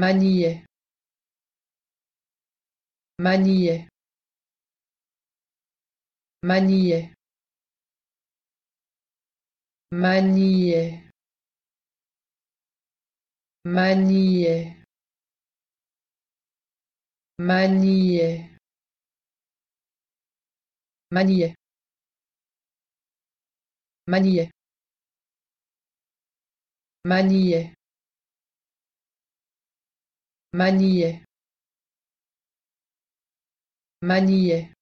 Manillet, manille manille manille manille manille manillet, manillet. manille Manie. Manie.